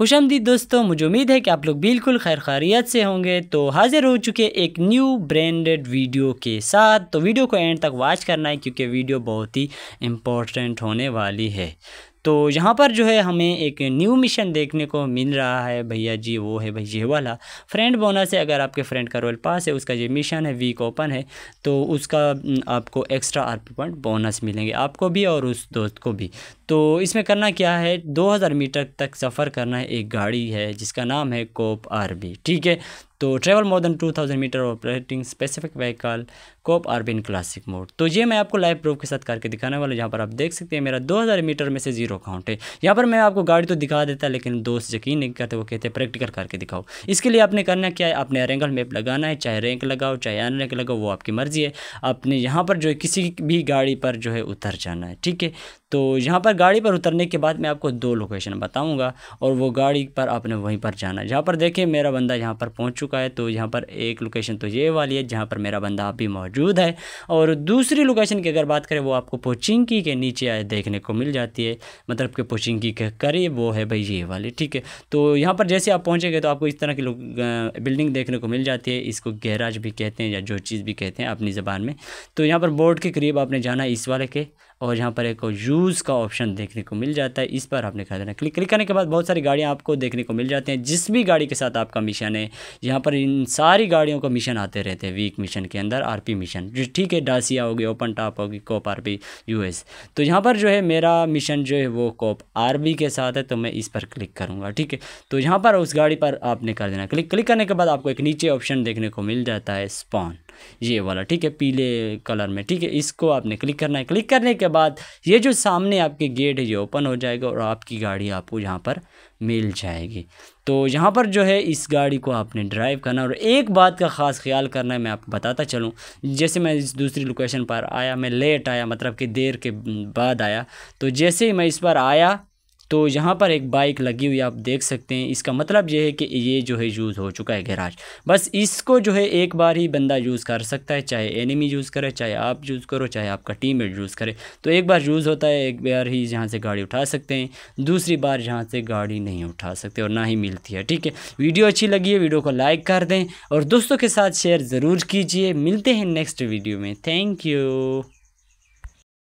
खुश आमदी दोस्तों मुझे उम्मीद है कि आप लोग बिल्कुल खैर खैरियत से होंगे तो हाजिर हो चुके एक न्यू ब्रांडेड वीडियो के साथ तो वीडियो को एंड तक वॉच करना है क्योंकि वीडियो बहुत ही इम्पोर्टेंट होने वाली है तो यहाँ पर जो है हमें एक न्यू मिशन देखने को मिल रहा है भैया जी वो है भाई ये वाला फ्रेंड बोनस है अगर आपके फ्रेंड का रोल पास है उसका ये मिशन है वीक ओपन है तो उसका आपको एक्स्ट्रा आर पॉइंट बोनस मिलेंगे आपको भी और उस दोस्त को भी तो इसमें करना क्या है 2000 मीटर तक सफ़र करना है एक गाड़ी है जिसका नाम है कोप आर ठीक है तो travel more than 2000 metre operating specific vehicle कोप आरबिन क्लासिक मोड तो ये मैं आपको लाइव प्रूफ के साथ करके दिखाने वाला जहाँ पर आप देख सकते हैं मेरा 2000 मीटर में से जीरो काउंट है यहाँ पर मैं आपको गाड़ी तो दिखा देता लेकिन दोस्त यकीन नहीं करते वो कहते प्रैक्टिकल करके दिखाओ इसके लिए आपने करना क्या है आपने रेंगल मैप लगाना है चाहे रैंक लगाओ चाहे अन रैंक लगाओ वो आपकी मर्ज़ी है आपने यहाँ पर जो है किसी भी गाड़ी पर जो है उतर जाना है ठीक है तो यहाँ पर गाड़ी पर उतरने के बाद मैं आपको दो लोकेशन बताऊँगा और वो गाड़ी पर आपने वहीं पर जाना है जहाँ पर देखें मेरा बंदा यहाँ पर पहुँच चुका है तो यहाँ पर एक लोकेशन तो ये वाली है जहाँ पर मेरा बंदा अभी मौजूद है और दूसरी लोकेशन की अगर बात करें वो आपको पोचिंकी के नीचे देखने को मिल जाती है मतलब कि पोचिंकी के करीब वो है भाई ये वाली ठीक है तो यहाँ पर जैसे आप पहुँचेंगे तो आपको इस तरह की बिल्डिंग देखने को मिल जाती है इसको गैराज भी कहते हैं या जो चीज़ भी कहते हैं अपनी ज़बान में तो यहाँ पर बोर्ड के करीब आपने जाना इस वाले के और यहाँ पर एक यूज़ का ऑप्शन देखने को मिल जाता है इस पर आपने खरीदना क्लिक क्लिक करने के बाद बहुत सारी गाड़ियाँ आपको देखने को मिल जाती हैं जिस भी गाड़ी के साथ आपका मिशन है यहाँ यहाँ पर इन सारी गाड़ियों का मिशन आते रहते हैं वीक मिशन के अंदर आरपी मिशन जो ठीक है डासिया होगी ओपन टॉप होगी कोप आरपी यूएस तो यहाँ पर जो है मेरा मिशन जो है वो कोप आरबी के साथ है तो मैं इस पर क्लिक करूँगा ठीक है तो यहाँ पर उस गाड़ी पर आपने कर देना क्लिक क्लिक करने के बाद आपको एक नीचे ऑप्शन देखने को मिल जाता है स्पॉन ये वाला ठीक है पीले कलर में ठीक है इसको आपने क्लिक करना है क्लिक करने के बाद ये जो सामने आपके गेट है ये ओपन हो जाएगा और आपकी गाड़ी आपको यहाँ पर मिल जाएगी तो यहाँ पर जो है इस गाड़ी को आपने ड्राइव करना और एक बात का ख़ास ख्याल करना है मैं आपको बताता चलूँ जैसे मैं इस दूसरी लोकेशन पर आया मैं लेट आया मतलब कि देर के बाद आया तो जैसे ही मैं इस पर आया तो यहाँ पर एक बाइक लगी हुई आप देख सकते हैं इसका मतलब ये है कि ये जो है यूज़ हो चुका है गैराज बस इसको जो है एक बार ही बंदा यूज़ कर सकता है चाहे एनिमी यूज़ करे चाहे आप यूज़ करो चाहे आपका टीम यूज़ करे तो एक बार यूज़ होता है एक बार ही यहाँ से गाड़ी उठा सकते हैं दूसरी बार यहाँ से गाड़ी नहीं उठा सकते और ना ही मिलती है ठीक है वीडियो अच्छी लगी है वीडियो को लाइक कर दें और दोस्तों के साथ शेयर ज़रूर कीजिए मिलते हैं नेक्स्ट वीडियो में थैंक यू